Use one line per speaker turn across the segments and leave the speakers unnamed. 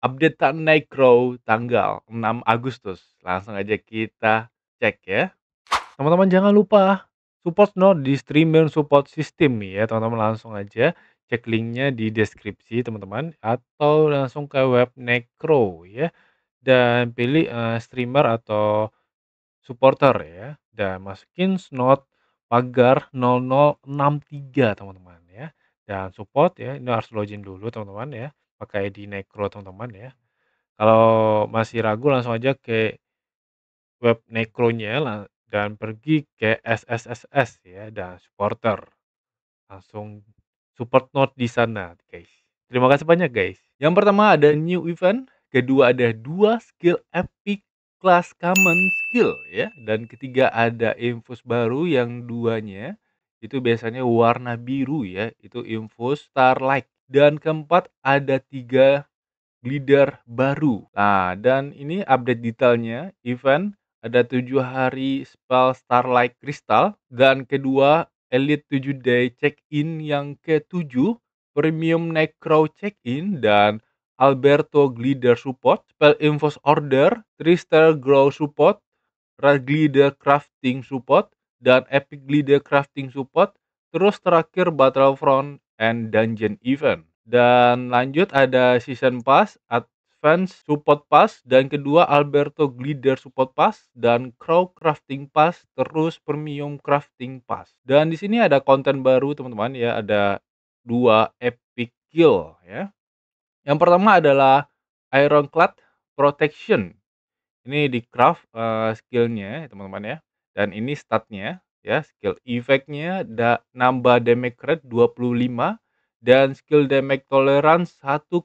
update naik Necrow tanggal 6 Agustus. Langsung aja kita cek ya. Teman-teman jangan lupa support no di streamer support system ya. Teman-teman langsung aja cek linknya di deskripsi teman-teman atau langsung ke web Necro ya dan pilih uh, streamer atau supporter ya dan masukin snot pagar 0063 teman-teman ya dan support ya ini harus login dulu teman-teman ya pakai di necro teman-teman ya. Kalau masih ragu langsung aja ke web necronya dan pergi ke SSSS ya dan supporter. Langsung support note di sana guys. Terima kasih banyak guys. Yang pertama ada new event, kedua ada dua skill epic class common skill ya dan ketiga ada infus baru yang duanya itu biasanya warna biru ya itu infus starlight dan keempat ada tiga glider baru. Nah, dan ini update detailnya event ada tujuh hari spell Starlight Crystal dan kedua Elite 7 Day Check-in yang ke ketujuh Premium Necro Check-in dan Alberto Glider Support, Spell Infos Order, Tristar Grow Support, Red Glider Crafting Support, dan Epic Glider Crafting Support. Terus terakhir Battlefront and Dungeon Event. Dan lanjut ada Season Pass, advance Support Pass, dan kedua Alberto Glider Support Pass, dan Crow Crafting Pass, terus Premium Crafting Pass. Dan di sini ada konten baru teman-teman ya, ada dua epic kill ya. Yang pertama adalah Ironclad Protection. Ini di craft uh, eh, skillnya teman-teman ya. Dan ini statnya ya skill efeknya da nambah damage rate 25 dan skill damage tolerance 1,5%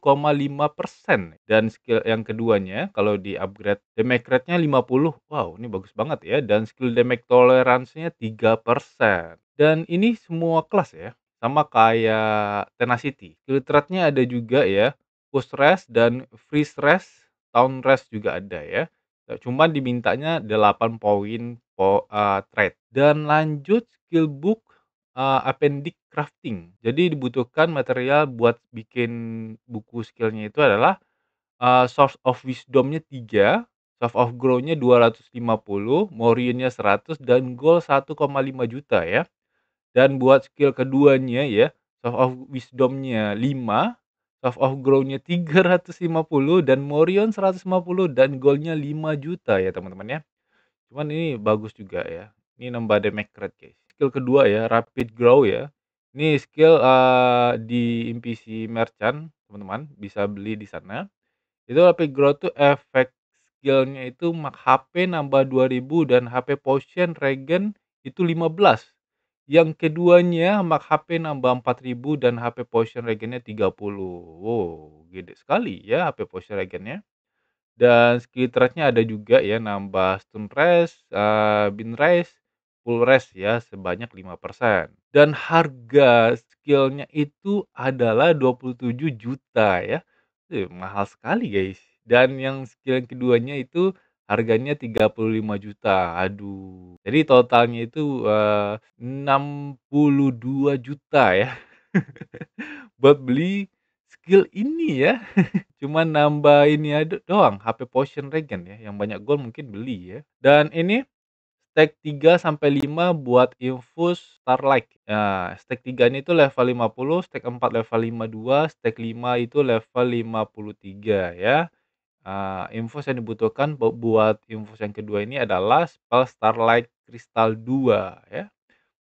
dan skill yang keduanya kalau di upgrade damage rate-nya 50 wow ini bagus banget ya dan skill damage tolerance-nya 3% dan ini semua kelas ya sama kayak tenacity skill trait-nya ada juga ya push rest dan freeze rest town rest juga ada ya cuma dimintanya 8 poin po, uh, trade dan lanjut skill book, uh, appendix crafting. Jadi dibutuhkan material buat bikin buku skillnya itu adalah, uh, source of wisdomnya 3, source of growth-nya 250, morion-nya 100, dan 1,5 juta ya. Dan buat skill keduanya ya, source of wisdom-nya 5, source of growth-nya 350, dan morion 150, dan gold-nya juta ya teman-teman ya. Cuman ini bagus juga ya. Ini nambah damage rate guys. Skill kedua ya, Rapid Grow ya. Ini skill uh, di NPC Merchant, teman-teman, bisa beli di sana. Itu Rapid Grow tuh efek skillnya itu mak HP nambah 2000 dan HP Potion Regen itu 15. Yang keduanya mak HP nambah 4000 dan HP Potion Regennya 30. Wow, gede sekali ya HP Potion Regennya dan skill tracknya ada juga ya nambah stun rest, uh, eh, bin rest, full rest ya sebanyak 5%. Dan harga skillnya itu adalah 27 juta ya. Eh, mahal sekali guys. Dan yang skill yang keduanya itu harganya 35 juta. Aduh. Jadi totalnya itu eh, uh, 62 juta ya. Buat beli skill ini ya. Cuma nambah ini ya doang HP Potion Regen ya yang banyak gold mungkin beli ya. Dan ini stack 3 sampai 5 buat infus Starlight. Nah, ya, stack 3 ini itu level 50, stack 4 level 52, stack 5 itu level 53 ya. Uh, ah, infus yang dibutuhkan buat infus yang kedua ini adalah spell Starlight Crystal 2 ya.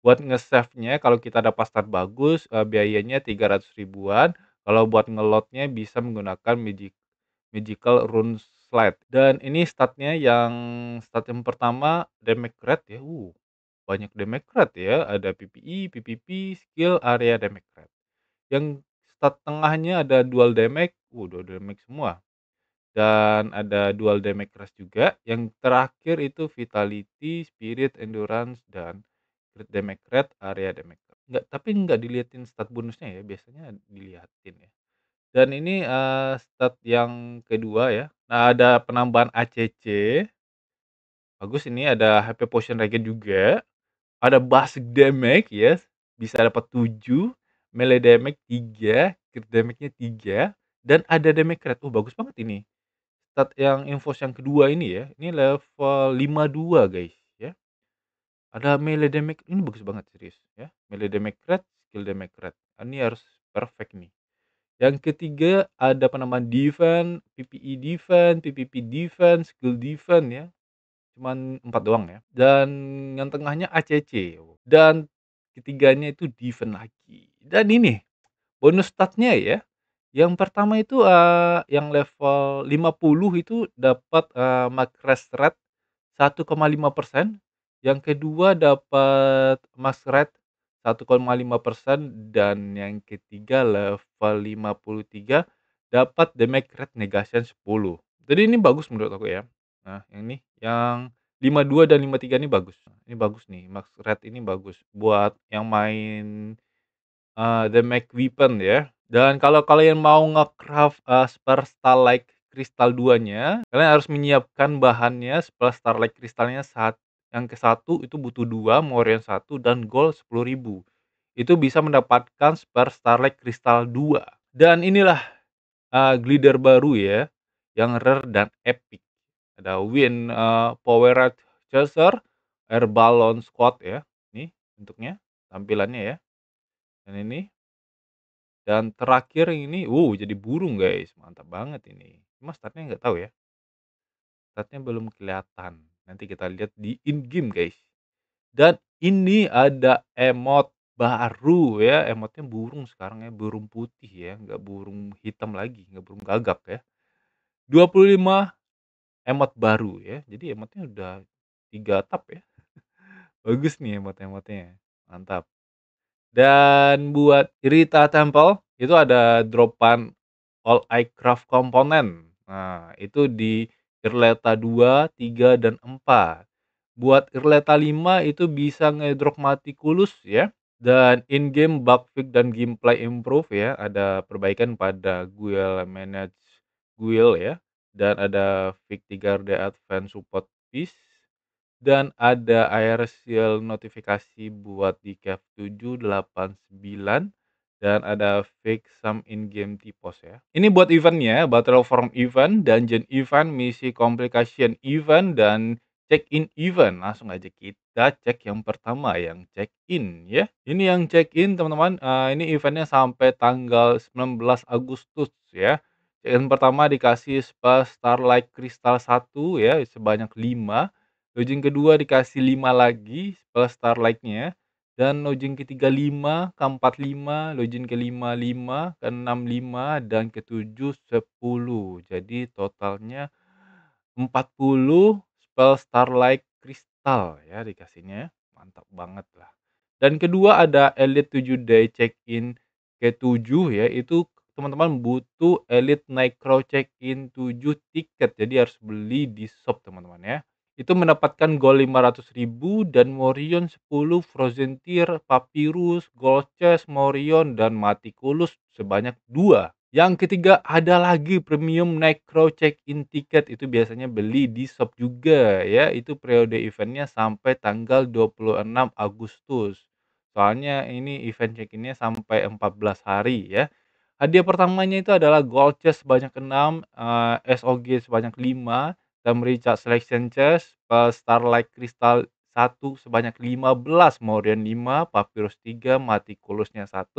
Buat nge-save-nya kalau kita dapat start bagus uh, biayanya 300 ribuan. Kalau buat nya bisa menggunakan magic magical runes slide dan ini statnya yang stat yang pertama Democrat ya. Uh, banyak Democrat ya, ada PPI, PPP, e, skill area Democrat. Yang stat tengahnya ada dual damage, uh dual damage semua. Dan ada dual damage juga. Yang terakhir itu vitality, spirit, endurance dan great damage rate, area damage. nggak tapi nggak diliatin stat bonusnya ya, biasanya diliatin ya. Dan ini, uh, stat yang kedua ya, nah ada penambahan ACC. Bagus ini ada HP Potion Regen juga, ada Basic Damage yes, bisa dapat 7, Melee Damage 3, Crit Damage-nya 3, dan ada Damage Rate. Oh bagus banget ini. Stat yang infos yang kedua ini ya, ini level 52 guys ya. Ada Melee Damage, ini bagus banget serius ya, Melee Damage Rate, Skill Damage Rate, ini harus perfect nih. Yang ketiga ada penambahan defense, PPE defense, PPP defense, skill defense ya. Cuman empat doang ya. Dan yang tengahnya ACC. Dan ketiganya itu defense lagi. Dan ini bonus statnya ya. Yang pertama itu uh, yang level 50 itu dapat uh, max rate 1,5%. Yang kedua dapat max rate 1,5% dan yang ketiga level 53 dapat damage Rate Negation 10. Jadi ini bagus menurut aku ya. Nah, yang ini yang 52 dan 53 ini bagus. Ini bagus nih, Max rate ini bagus buat yang main uh, eh, The Weapon ya. Dan kalau kalian mau ngecraft uh, eh, Super Starlight Crystal duanya kalian harus menyiapkan bahannya Super Starlight kristalnya 1 yang ke satu itu butuh more yang satu dan gold sepuluh ribu. Itu bisa mendapatkan spare Starlight Crystal dua. Dan inilah uh, glider baru ya, yang rare dan epic. Ada Win uh, Power Chaser, Air Balloon Squad ya, Ini bentuknya, tampilannya ya. Dan ini. Dan terakhir ini, wow jadi burung guys, mantap banget ini. Cuma startnya nggak tahu ya. Startnya belum kelihatan Nanti kita lihat di in-game, guys. Dan ini ada emot baru ya, emotnya burung sekarang ya, burung putih ya, nggak burung hitam lagi, nggak burung gagak ya. 25 emot baru ya. Jadi emotnya udah tiga tap ya. Bagus nih emot-emotnya. Mantap. Dan buat cerita Temple itu ada dropan All iCraft komponen. Nah, itu di Irleta 2, 3, dan 4. Buat Irleta 5 itu bisa ngedrop Maticulus ya. Dan in-game bug fix dan gameplay improve ya. Ada perbaikan pada guild manage guild ya. Dan ada fix 3RD advance support piece. Dan ada air seal notifikasi buat di cap 789 dan ada fake some in-game tipos ya. Ini buat eventnya, Battle Form Event, Dungeon Event, Misi Complication Event, dan Check-in Event. Langsung aja kita cek yang pertama, yang check-in ya. Ini yang check-in teman-teman, uh, ini eventnya sampai tanggal 19 Agustus ya. Check-in pertama dikasih Spa Starlight Crystal 1 ya, sebanyak 5. Login kedua dikasih 5 lagi Spa starlightnya. nya dan login ke-35, ke-45, login ke-55, ke-65, dan ke-7, 10. Jadi totalnya 40 spell Starlight Crystal ya dikasihnya. Ya. Mantap banget lah. Dan kedua ada Elite 7 Day Check-in ke-7 ya. Itu teman-teman butuh Elite Nightcrow Check-in 7 tiket. Jadi harus beli di shop teman-teman ya. Itu mendapatkan gol 500 500000 dan Morion 10, Frozen Tear, Papyrus, Gold Chest, Morion, dan Maticulus sebanyak dua Yang ketiga ada lagi premium necro check-in ticket itu biasanya beli di shop juga ya. Itu periode eventnya sampai tanggal 26 Agustus. Soalnya ini event check-innya sampai 14 hari ya. Hadiah pertamanya itu adalah gold chest sebanyak 6, uh, eh, SOG sebanyak 5, dan ca Selection chest eh, Starlight Crystal 1 sebanyak 15, Morion 5, Papyrus 3, mati nya 1,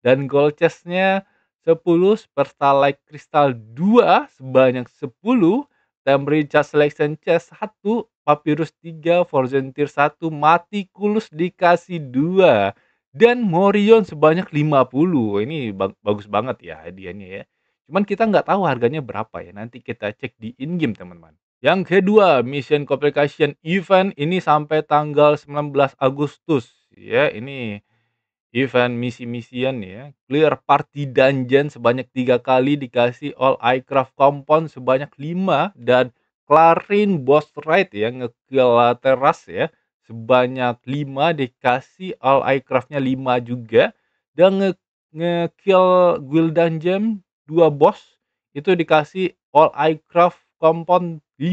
dan Gold chestnya 10 per Starlight Crystal 2 sebanyak 10, dan ca Selection chest 1, Papyrus 3, tier 1, mati kulus dikasih 2, dan Morion sebanyak 50. Ini bagus banget ya hadiahnya ya. Cuman kita nggak tahu harganya berapa ya. Nanti kita cek di in-game, teman-teman. Yang kedua, Mission Complication Event ini sampai tanggal 19 Agustus. Ya, ini event misi-misian ya. Clear party dungeon sebanyak tiga kali dikasih all aircraft compound sebanyak 5 dan Clarin boss ride ya ngekill teras ya sebanyak 5 dikasih all aircraftnya 5 juga dan ngekill nge guild dungeon dua bos itu dikasih all aircraft compound 5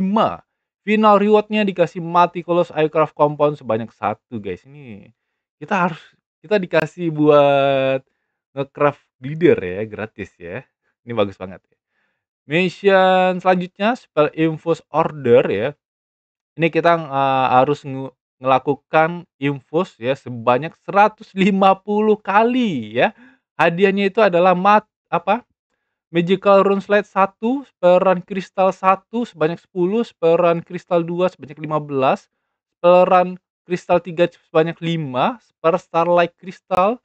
final rewardnya dikasih mati kolos aircraft compound sebanyak satu guys ini kita harus kita dikasih buat ngecraft leader ya gratis ya ini bagus banget ya mission selanjutnya spell infus order ya ini kita uh, harus ng ngelakukan infus ya sebanyak 150 kali ya hadiahnya itu adalah mat apa Magical Rune Slate 1, peran kristal 1 sebanyak 10, peran kristal 2 sebanyak 15, peran kristal 3 sebanyak 5, per starlight kristal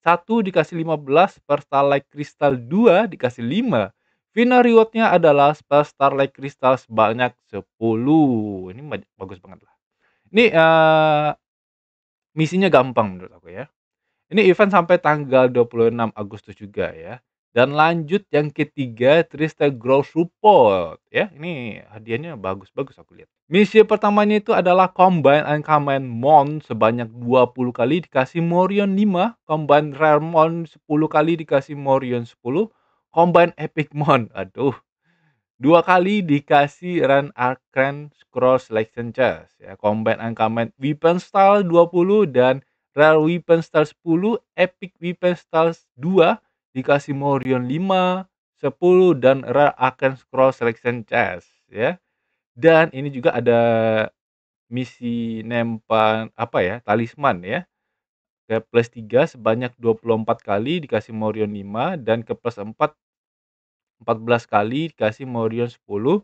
1 dikasih 15, per starlight kristal 2 dikasih 5. Final rewardnya adalah per starlight kristal sebanyak 10. Ini bagus banget lah. Ini uh, misinya gampang menurut aku ya. Ini event sampai tanggal 26 Agustus juga ya. Dan lanjut yang ketiga, Trista Grow Support. Ya, ini hadiahnya bagus-bagus aku lihat. Misi pertamanya itu adalah Combine and Mon sebanyak 20 kali dikasih Morion 5, Combine Rare Mon 10 kali dikasih Morion 10, Combine Epic Mon. Aduh. Dua kali dikasih Run Arcane Scroll Selection Chest. Ya, Combine and Weapon Style 20 dan Rare Weapon Style 10, Epic Weapon Style 2, dikasih Morion 5, 10 dan Rare Aken Scroll Selection Chest ya. Dan ini juga ada misi nempan apa ya, talisman ya. Ke plus 3 sebanyak 24 kali dikasih Morion 5 dan ke plus 4 14 kali dikasih Morion 10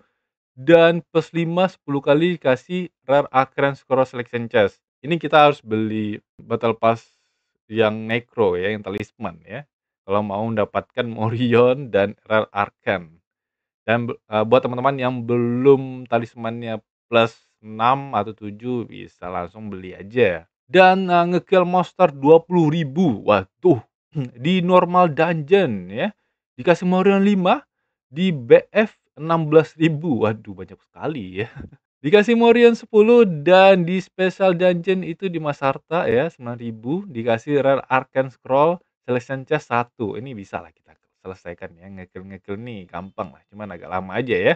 dan plus 5 10 kali dikasih Rare Aken Scroll Selection Chest. Ini kita harus beli Battle Pass yang necro ya, yang talisman ya kalau mau mendapatkan Morion dan Rare Arcan. Dan uh, buat teman-teman yang belum talismannya plus 6 atau 7 bisa langsung beli aja. Dan, uh, ngekill monster 20.000 waduh di normal dungeon ya, dikasih Morion 5 di BF 16.000 waduh banyak sekali ya. Dikasih Morion 10 dan di special dungeon itu di Masarta ya 9.000 dikasih Rare Arcane Scroll Chest satu, ini bisa lah kita selesaikan ya, ngekel ngekel nih gampang lah, cuman agak lama aja ya.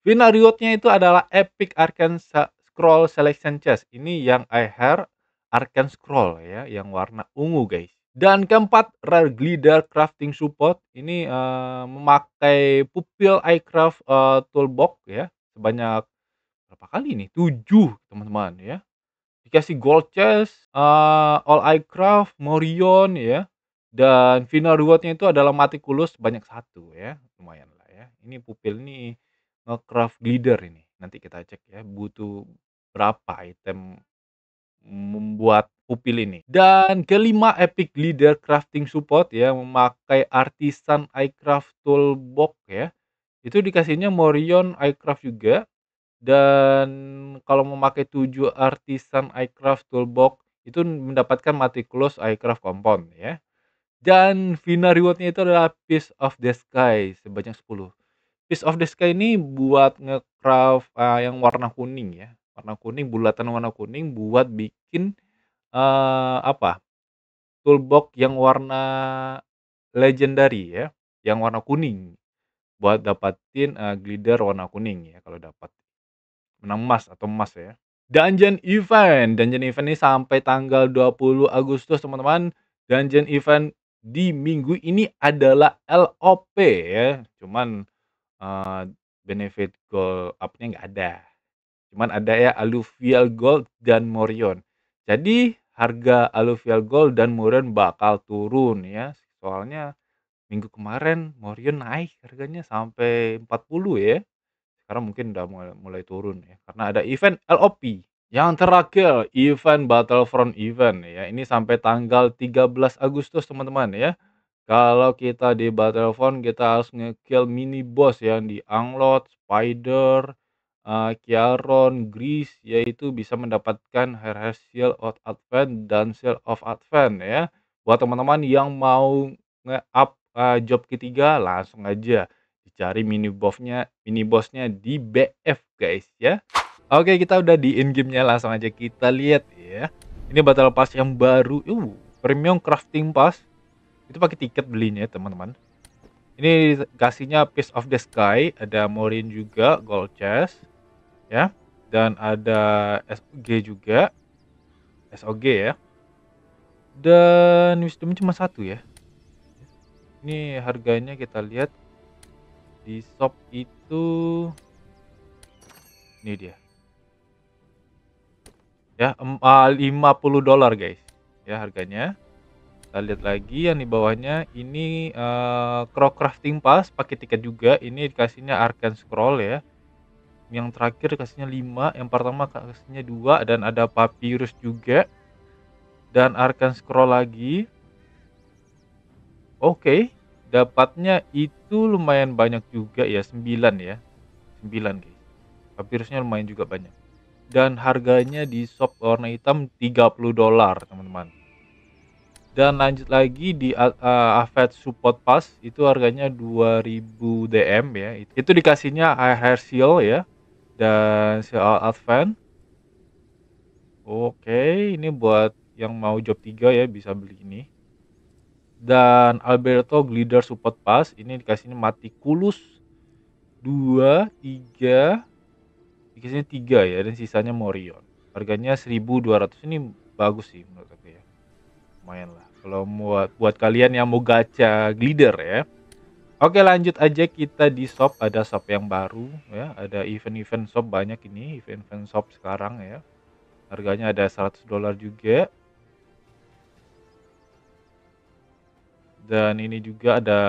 Final rewardnya itu adalah Epic Arcane Scroll Selection Chest. Ini yang I hair Arcane Scroll ya, yang warna ungu guys. Dan keempat, Rare Glider Crafting Support. Ini uh, memakai pupil iCraft uh, Toolbox ya. Sebanyak berapa kali ini Tujuh teman-teman ya. Dikasih gold chest, uh, all iCraft, Morion ya. Dan final rewardnya itu adalah matikulus banyak satu ya, lumayan lah ya. Ini pupil ini ngecraft craft glider ini, nanti kita cek ya butuh berapa item membuat pupil ini. Dan kelima epic leader crafting support ya memakai artisan iCraft toolbox ya. Itu dikasihnya Morion iCraft juga dan kalau memakai tujuh artisan iCraft toolbox itu mendapatkan matikulus iCraft compound ya. Dan final rewardnya itu adalah Piece of the Sky sebanyak 10. Piece of the Sky ini buat ngecraft uh, yang warna kuning ya. Warna kuning, bulatan warna kuning buat bikin uh, apa? Toolbox yang warna legendary ya, yang warna kuning buat dapatin uh, glider warna kuning ya kalau dapat menang emas atau emas ya. Dungeon Event. Dungeon Event ini sampai tanggal 20 Agustus, teman-teman. Dungeon Event di minggu ini adalah LOP ya. Cuman uh, benefit goal up-nya nggak ada. Cuman ada ya Alluvial Gold dan Morion. Jadi harga Alluvial Gold dan Morion bakal turun ya. Soalnya minggu kemarin Morion naik harganya sampai 40 ya. Sekarang mungkin udah mulai, mulai turun ya. Karena ada event LOP. Yang terakhir, event Battlefront Event ya. Ini sampai tanggal 13 Agustus teman-teman ya. Kalau kita di Battlefront kita harus ngekill kill mini boss yang di Unload, Spider, uh, eh, Kiaron, Grease yaitu bisa mendapatkan Hair Shield of Advent dan Shield of Advent ya. Buat teman-teman yang mau nge-up uh, job ketiga langsung aja dicari mini bossnya mini bossnya di BF guys ya. Oke, kita udah di in game-nya langsung aja kita lihat ya. Ini battle pass yang baru. Uh, premium crafting pass. Itu pakai tiket belinya, teman-teman. Ini kasihnya Piece of the Sky, ada Morin juga, Gold Chest ya. Dan ada SOG juga. SOG ya. Dan wisdom cuma satu ya. Ini harganya kita lihat di shop itu ini dia ya 50 ah, dolar guys ya harganya kita lihat lagi yang di bawahnya ini uh, crow crafting pass pakai tiket juga ini dikasihnya arcane scroll ya yang terakhir kasihnya 5 yang pertama kasihnya dua dan ada papyrus juga dan arcane scroll lagi oke okay, dapatnya itu lumayan banyak juga ya 9 ya 9 guys papyrusnya lumayan juga banyak dan harganya di shop warna hitam 30 dolar teman-teman dan lanjut lagi di uh, uh Avet Support Pass itu harganya 2000 DM ya itu dikasihnya air seal ya dan seal advent oke ini buat yang mau job 3 ya bisa beli ini dan Alberto Glider Support Pass ini dikasihnya mati kulus 2 3 dikasihnya tiga ya dan sisanya Morion harganya 1200 ini bagus sih menurut aku ya lumayan lah kalau buat buat kalian yang mau gacha glider ya Oke lanjut aja kita di shop ada shop yang baru ya ada event-event shop banyak ini event-event shop sekarang ya harganya ada 100 dolar juga dan ini juga ada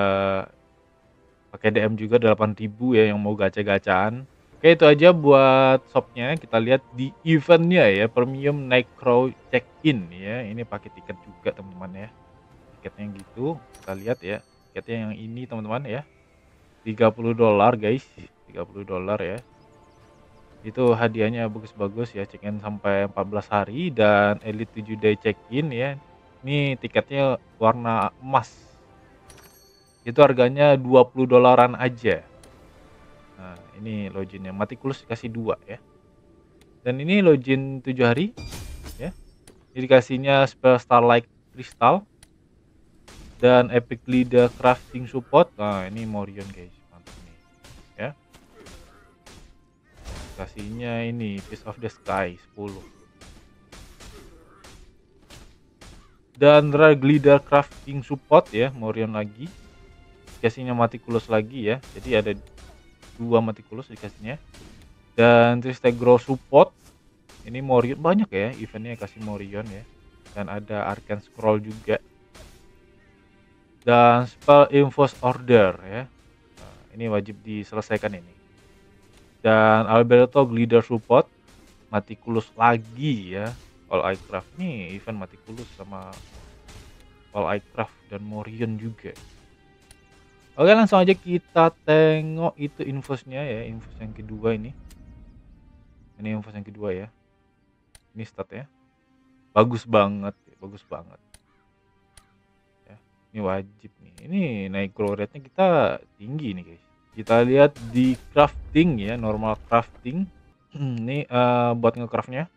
pakai DM juga 8000 ya yang mau gacha-gacaan Oke itu aja buat shopnya kita lihat di eventnya ya premium necro check in ya ini pakai tiket juga teman-teman ya tiketnya yang gitu kita lihat ya tiketnya yang ini teman-teman ya 30 dolar guys 30 dolar ya itu hadiahnya bagus-bagus ya check in sampai 14 hari dan elite 7 day check in ya ini tiketnya warna emas itu harganya 20 dolaran aja Nah, ini loginnya. matikulus dikasih dua ya. Dan ini login tujuh hari ya. Ini dikasihnya spell Starlight Crystal dan Epic Leader Crafting Support. Nah, ini Morion guys, mantap nih. Ya. Dikasihnya ini Piece of the Sky 10. dan drag leader crafting support ya Morion lagi dikasihnya matikulus lagi ya jadi ada dua Meticulous dikasihnya ya. dan Grow support ini Morion banyak ya eventnya kasih Morion ya dan ada Arcane Scroll juga dan spell Infos Order ya nah, ini wajib diselesaikan ini dan Alberto Glider support Matikulus lagi ya All aircraft nih event Matikulus sama All aircraft dan Morion juga Oke langsung aja kita tengok itu infosnya ya infos yang kedua ini ini infos yang kedua ya ini stat ya bagus banget bagus banget ya, ini wajib nih ini naik glow rate nya kita tinggi nih guys kita lihat di crafting ya normal crafting ini uh, buat ngecraftnya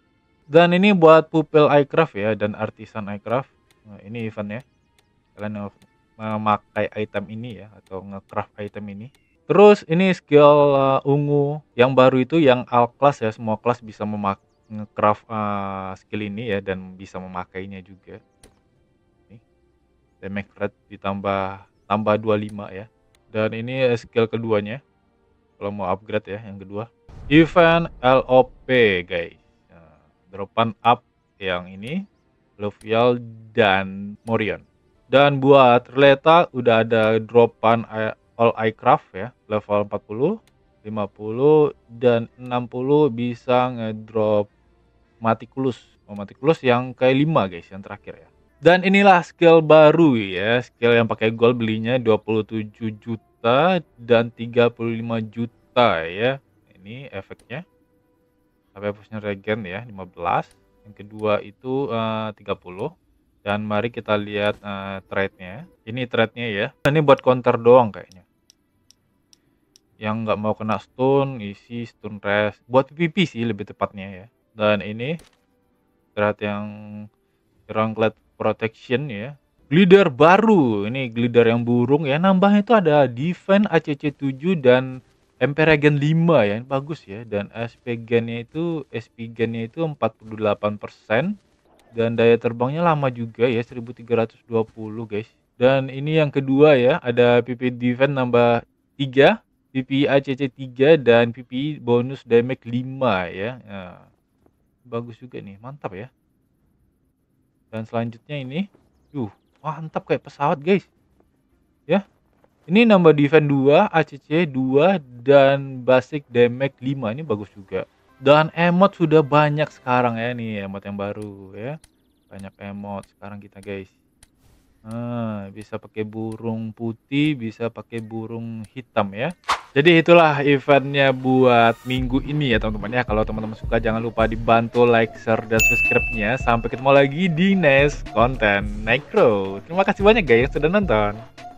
dan ini buat pupil iCraft ya dan artisan iCraft nah, ini eventnya kalian memakai item ini ya atau ngecraft item ini terus ini skill uh, ungu yang baru itu yang all class ya semua kelas bisa memakai ngecraft uh, skill ini ya dan bisa memakainya juga nih damage rate ditambah tambah 25 ya dan ini skill keduanya kalau mau upgrade ya yang kedua event LOP guys nah, dropan up yang ini Luvial dan Morion dan buat Releta udah ada dropan all aircraft ya, level 40, 50 dan 60 bisa ngedrop matikulus, Oh, Maticulus yang lima guys, yang terakhir ya. Dan inilah skill baru ya, skill yang pakai gold belinya 27 juta dan 35 juta ya. Ini efeknya. Tapi hapusnya regen ya, 15. Yang kedua itu eh, uh, 30 dan mari kita lihat uh, eh, trade-nya. Ini trade-nya ya. Ini buat counter doang kayaknya. Yang nggak mau kena stun, isi stun rest. Buat PvP sih lebih tepatnya ya. Dan ini trade yang ranklet Protection ya. Glider baru. Ini glider yang burung ya. Nambahnya itu ada Defense ACC7 dan MP Regen 5 ya, bagus ya dan SP gennya itu SP gennya itu 48% dan daya terbangnya lama juga ya 1320 guys dan ini yang kedua ya ada PP Defense nambah 3 PPI ACC 3 dan PPI bonus damage 5 ya nah, bagus juga nih mantap ya dan selanjutnya ini yuh mantap kayak pesawat guys ya ini nambah defense 2 ACC 2 dan basic damage 5 ini bagus juga dan emot sudah banyak sekarang ya nih emot yang baru ya banyak emot sekarang kita guys nah, bisa pakai burung putih bisa pakai burung hitam ya jadi itulah eventnya buat minggu ini ya teman-teman ya kalau teman-teman suka jangan lupa dibantu like share dan subscribe nya sampai ketemu lagi di next konten necro terima kasih banyak guys sudah nonton